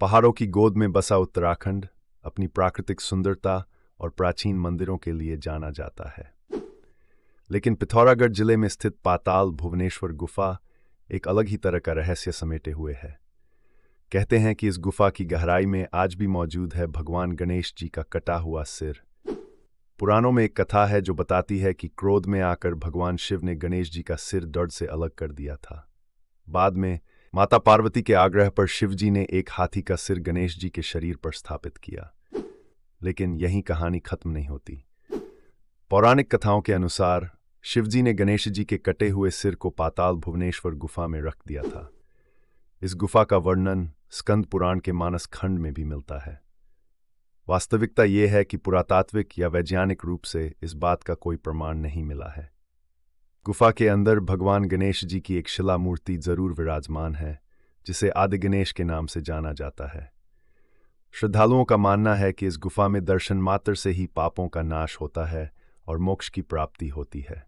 पहाड़ों की गोद में बसा उत्तराखंड अपनी प्राकृतिक सुंदरता और प्राचीन मंदिरों के लिए जाना जाता है लेकिन पिथौरागढ़ जिले में स्थित पाताल भुवनेश्वर गुफा एक अलग ही तरह का रहस्य समेटे हुए है कहते हैं कि इस गुफा की गहराई में आज भी मौजूद है भगवान गणेश जी का कटा हुआ सिर पुराणों में एक कथा है जो बताती है कि क्रोध में आकर भगवान शिव ने गणेश जी का सिर दर्द से अलग कर दिया था बाद में माता पार्वती के आग्रह पर शिवजी ने एक हाथी का सिर गणेश जी के शरीर पर स्थापित किया लेकिन यही कहानी खत्म नहीं होती पौराणिक कथाओं के अनुसार शिवजी ने गणेश जी के कटे हुए सिर को पाताल भुवनेश्वर गुफा में रख दिया था इस गुफा का वर्णन स्कंद पुराण के मानस खंड में भी मिलता है वास्तविकता यह है कि पुरातात्विक या वैज्ञानिक रूप से इस बात का कोई प्रमाण नहीं मिला है गुफा के अंदर भगवान गणेश जी की एक शिला मूर्ति जरूर विराजमान है जिसे आदि गणेश के नाम से जाना जाता है श्रद्धालुओं का मानना है कि इस गुफा में दर्शन मात्र से ही पापों का नाश होता है और मोक्ष की प्राप्ति होती है